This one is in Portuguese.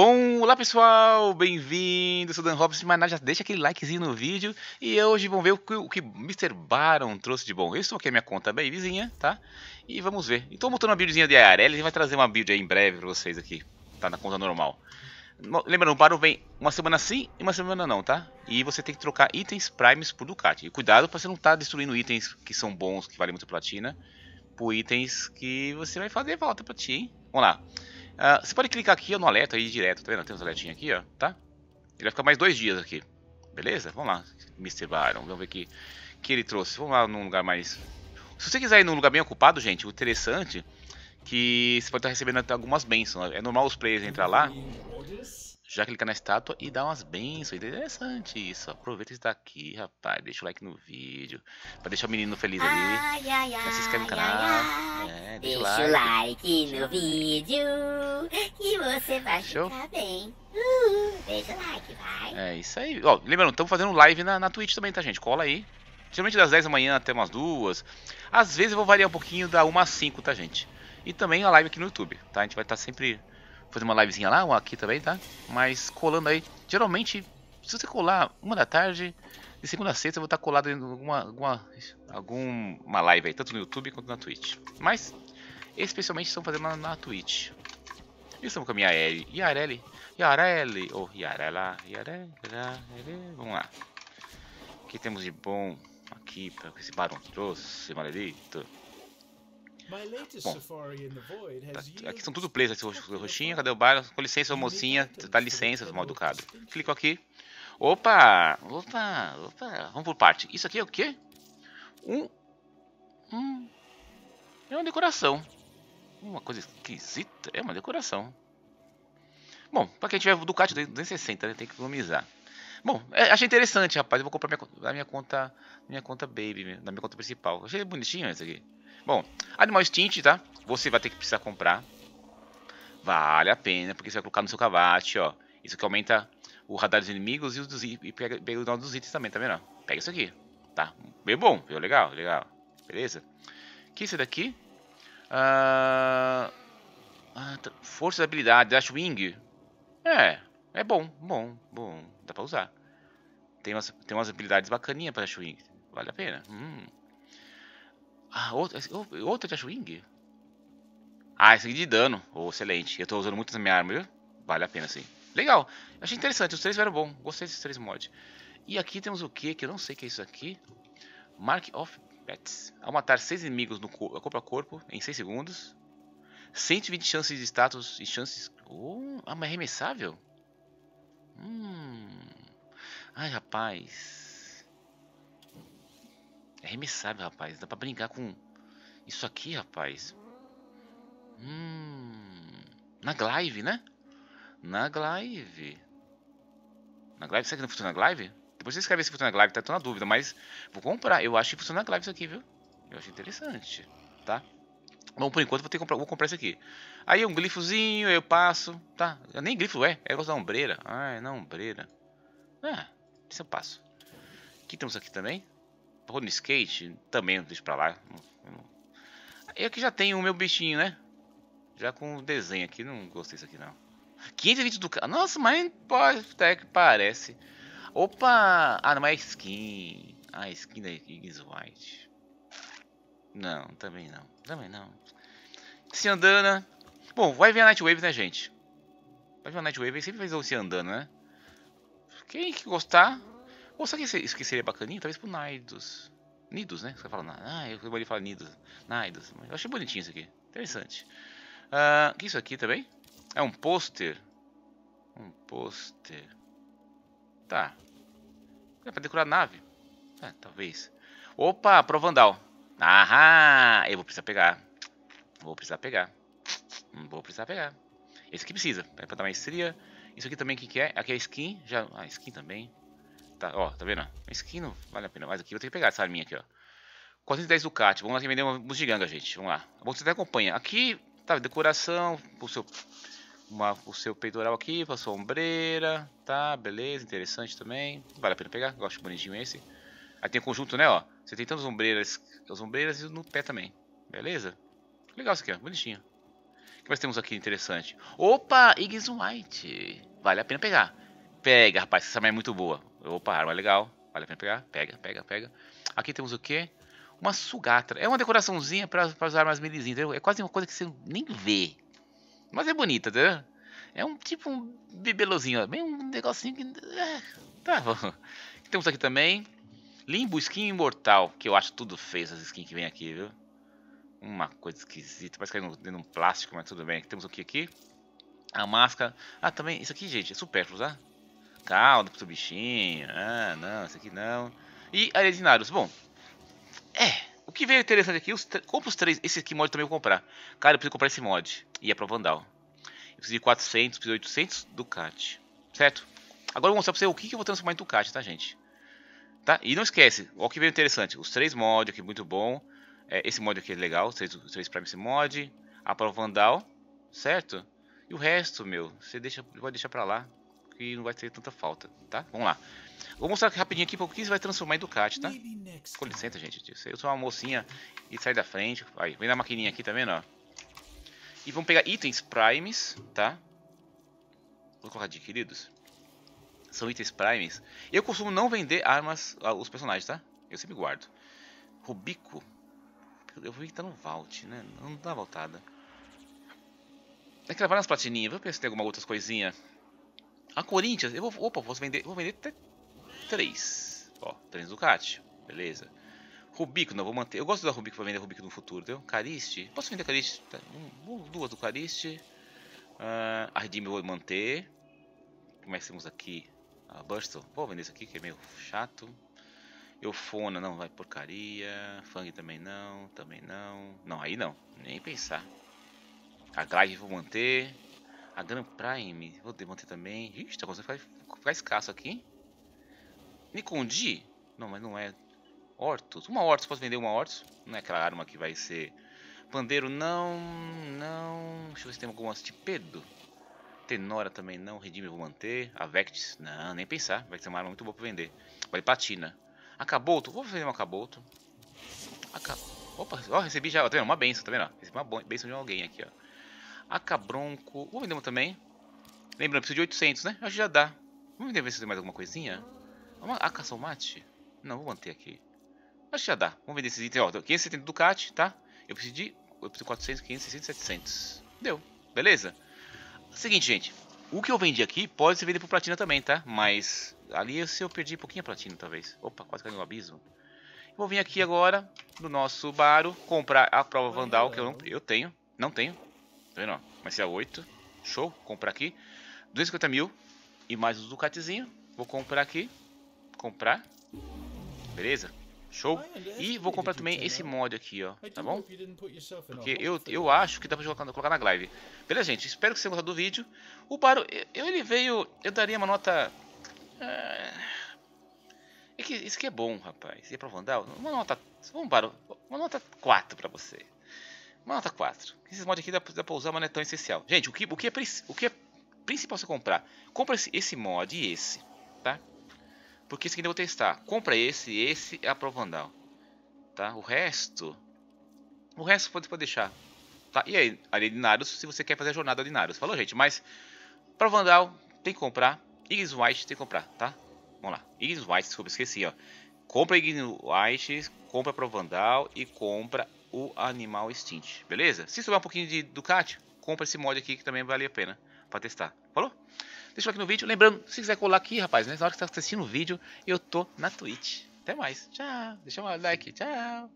Bom, olá pessoal, bem-vindo, sou Dan Robson, mas já deixa aquele likezinho no vídeo e hoje vamos ver o que o que Mr. Baron trouxe de bom. Eu estou aqui a minha conta babyzinha, tá? E vamos ver. Estou montando uma buildzinha de Arelia, ele vai trazer uma build aí em breve pra vocês aqui, tá? Na conta normal. Lembrando, o Baron vem uma semana sim e uma semana não, tá? E você tem que trocar itens primes por Ducati. E cuidado pra você não estar tá destruindo itens que são bons, que valem muito platina, por itens que você vai fazer volta pra ti, hein? Vamos lá. Uh, você pode clicar aqui no alerta aí direto, tá vendo? Tem uns alertinhos aqui, ó, tá? Ele vai ficar mais dois dias aqui, beleza? Vamos lá, Mr. Byron. vamos ver o que, que ele trouxe. Vamos lá num lugar mais... Se você quiser ir num lugar bem ocupado, gente, o interessante é que você pode estar recebendo algumas bênçãos. É normal os players entrar lá já clica na estátua e dá umas bênçãos. Interessante isso. Aproveita está daqui, rapaz. Deixa o like no vídeo. para deixar o menino feliz ali. Ai, ai, ai, se inscreve no canal. É, deixa, deixa, o like. like. no vídeo. E você vai Show. ficar bem. Uhum. Deixa o like, vai. É isso aí. Ó, lembrando, estamos fazendo live na, na Twitch também, tá, gente? Cola aí. Geralmente das 10 da manhã até umas 2. Às vezes eu vou variar um pouquinho da 1 às 5, tá, gente? E também a live aqui no YouTube, tá? A gente vai estar tá sempre fazer uma livezinha lá, ou aqui também, tá? Mas colando aí, geralmente, se você colar uma da tarde, de segunda a sexta eu vou estar tá colado em alguma, alguma, alguma live aí, tanto no YouTube quanto na Twitch. Mas, especialmente estão fazendo na, na Twitch. E estamos com a minha L, Yareli, Yareli, ou oh, Yarela, Yarela, vamos lá. O que temos de bom aqui para esse barão trouxe, maledito? aqui são tudo plays, aqui, roxinha, cadê o bairro? Com licença, mocinha, dá licença, mal educado. Clico aqui. Opa, opa, opa, vamos por parte. Isso aqui é o quê? Um, um, é uma decoração. Uma coisa esquisita, é uma decoração. Bom, para quem tiver Ducati 260, né, tem que economizar. Bom, é, achei interessante, rapaz. Eu vou comprar minha, da minha conta, minha conta baby, da minha conta principal. Achei bonitinho essa aqui. Bom, Animal Instinct, tá? Você vai ter que precisar comprar. Vale a pena, porque você vai colocar no seu cavate, ó. Isso que aumenta o radar dos inimigos e, os dos, e pega, pega o nome dos itens também, tá vendo? Pega isso aqui, tá? Bem bom, viu? Legal, legal. Beleza? que isso daqui? Ah, ah tá. força de habilidade, Dash Wing. É, é bom, bom, bom. Dá pra usar. Tem umas, tem umas habilidades bacaninhas pra Ashwing. Vale a pena. Hum. Ah, outra, outra de Ah, esse aqui de dano. Oh, excelente. Eu tô usando muito na minha arma, viu? Vale a pena, sim. Legal. achei interessante. Os três eram bons. Gostei desses três mods. E aqui temos o que? Que eu não sei o que é isso aqui. Mark of Pets. Ao matar seis inimigos no corpo, corpo a corpo em 6 segundos. 120 chances de status e chances... Oh, ah, mas é arremessável? Hum... Ai, rapaz. É remissável, rapaz. Dá pra brincar com isso aqui, rapaz. Hum. Na Glive, né? Na Glive. Na Glive? Será que não funciona na Glive? Depois você escreve se funciona na Glive, tá? Tô na dúvida, mas vou comprar. Eu acho que funciona na Glive isso aqui, viu? Eu acho interessante, tá? Bom, por enquanto vou, ter comprar, vou comprar isso aqui. Aí um glifozinho, eu passo, tá? Eu nem glifo é, é negócio da ombreira. Ai, na ombreira. Ah, isso eu é passo. O que temos aqui também? Rune Skate, também deixo pra lá. Eu aqui já tenho o meu bichinho, né? Já com o desenho aqui, não gostei disso aqui não. 520 do carro Nossa, mas pode até que parece. Opa! Ah, não, é skin. Ah, é skin da Iggs White. Não, também não. Também não. se andando Bom, vai ver a Nightwave, né, gente? Vai ver a Nightwave, sempre fez o andando né? Quem que gostar. Ou sabe isso que seria bacaninho? Talvez pro Naidos. Nidos, né? Você fala, ah, eu vou falar Nidos. Naidos. Eu achei bonitinho isso aqui. Interessante. Ah, o uh, que é isso aqui também? É um pôster. Um pôster. Tá. É pra decorar a nave. É, talvez. Opa, Provandal. Aham, Eu vou precisar pegar. Vou precisar pegar. Vou precisar pegar. Esse aqui precisa. É pra dar maestria. Isso aqui também o que, que é? Aqui é skin. Já... Ah, skin também. Tá, ó, tá vendo? Skin não vale a pena mais aqui. Vou ter que pegar essa arminha aqui, ó. 410 Ducati. Vamos lá que vender uma bugiganga, gente. Vamos lá. É bom, você até acompanha. Aqui, tá, decoração o seu, uma, seu peitoral aqui, a sua ombreira. Tá, beleza, interessante também. Vale a pena pegar. Gosto bonitinho esse. Aí tem o conjunto, né, ó. Você tem tantas ombreiras, as ombreiras e no pé também. Beleza? Legal isso aqui, ó. Bonitinho. O que mais temos aqui interessante? Opa, iguizumite White vale a pena pegar. Pega, rapaz, essa arma é muito boa. Opa, arma legal, vale a pena pegar. Pega, pega, pega. Aqui temos o quê? Uma sugatra. É uma decoraçãozinha para as armas milizinhas, É quase uma coisa que você nem vê. Mas é bonita, entendeu? É um tipo um bibelozinho, bem um negocinho que... É, tá bom. Temos aqui também Limbo Skin Imortal, que eu acho tudo feio as skins que vem aqui, viu? Uma coisa esquisita, parece que é dentro de um plástico, mas tudo bem. Temos o que aqui? A máscara. Ah, também. Isso aqui, gente, é supérfluo, tá? Calda pro seu bichinho. Ah, não, isso aqui não. E aresinários. Bom. É. O que veio interessante aqui, os compra os três. Esse aqui mod também vou comprar. Cara, eu preciso comprar esse mod. E é pra Vandal. Eu preciso de 400, preciso de 800 Ducati. Certo? Agora eu vou mostrar pra você o que, que eu vou transformar em Ducati, tá, gente? Tá? E não esquece, o que veio interessante. Os três mods aqui, muito bom. É, esse mod aqui é legal, os três, os três Prime mod. A Pro Vandal, certo? E o resto, meu, você deixa, pode deixar pra lá, que não vai ter tanta falta, tá? Vamos lá. Vou mostrar rapidinho aqui porque você vai transformar em Ducati, tá? Com licença, gente. Eu sou uma mocinha e sai da frente. Aí, vem na maquininha aqui, tá vendo? Ó. E vamos pegar itens primes, tá? Vou colocar adquiridos. São itens primes. Eu costumo não vender armas aos ah, personagens, tá? Eu sempre guardo. Rubico. Eu vou entrar tá no vault, né? Não dá voltada. É gravar nas platininhas. Vou ver se tem alguma outras coisinha. A Corinthians, eu vou, opa, vou vender, vou vender até 3. Ó, 3 Ducati, beleza. Rubico, não, vou manter. Eu gosto da Rubico pra vender Rubico no futuro, entendeu? Cariste, posso vender Cariste? Tá, um, duas do Cariste. Uh, a Redim eu vou manter. Como é que temos aqui? A Burstle, vou vender isso aqui que é meio chato. Eufona não vai porcaria. Fang também não, também não. Não, aí não, nem pensar. A Glide vou manter. A Grand Prime vou manter também. Ixi, tá conseguindo ficar, escasso aqui. d Não, mas não é. Hortus. Uma Hortus, posso vender uma Hortus? Não é aquela arma que vai ser... Pandeiro não, não... Deixa eu ver se tem alguma de Pedro. Tenora também não, Redeemer vou manter. A Vectis, não, nem pensar. Vai ser uma arma muito boa pra vender. Vale patina. Acabouto, vou vender um acabouto. Acab... Opa, ó, recebi já, tá vendo? Uma benção, tá vendo? Ó, recebi uma benção de alguém aqui, ó. Acabronco. Vou vender um também. Lembrando, preciso de 800, né? Acho que já dá. Vamos ver se tem mais alguma coisinha. Uma acação ah, mate? Não, vou manter aqui. Acho que já dá. Vamos vender esses itens. Ó, 570 Ducati, tá? Eu preciso de... Eu preciso 400, 500, 600, 700. Deu. Beleza? Seguinte, gente. O que eu vendi aqui pode ser vendido por platina também, tá? Mas ali se eu perdi um pouquinho a platina, talvez. Opa, quase caiu no abismo. Vou vir aqui agora no nosso baro comprar a prova Vandal que eu, não, eu tenho. Não tenho. Tá vendo? mas Comecei a 8. Show. Comprar aqui. 250 mil. E mais um Ducatizinho. Vou comprar aqui. Comprar. Beleza? Show. E vou comprar também esse né? mod aqui, ó. Tá bom? Porque eu, eu acho que dá pra colocar, colocar na live. Beleza, gente? Espero que vocês tenham gostado do vídeo. O Baro, eu, ele veio... Eu daria uma nota... Ah, é que, isso que é bom, rapaz. E é pra Vandal? Uma nota... Vamos, Baro. Uma nota 4 pra você. Uma nota 4. Esses mods aqui dá, dá pra usar, mas não é tão essencial. Gente, o que, o que, é, o que é principal você comprar? Compra esse, esse mod e esse, tá? Porque esse aqui eu vou testar. Compra esse e esse é a Provandal. Tá? O resto... O resto pode, pode deixar. Tá? E aí, Naros, se você quer fazer a jornada Naros. Falou, gente, mas... vandal tem que comprar. Ignis White tem que comprar, tá? Vamos lá. Ignis White, desculpa, esqueci, ó. Compra Ignis White, compra vandal e compra o animal extinto, beleza? Se sobrar um pouquinho de Ducati, compra esse mod aqui que também vale a pena para testar, falou? Deixa eu aqui no vídeo, lembrando, se quiser colar aqui, rapaz, né? na hora que você tá assistindo o vídeo, eu tô na Twitch. Até mais, tchau, deixa um like, tchau.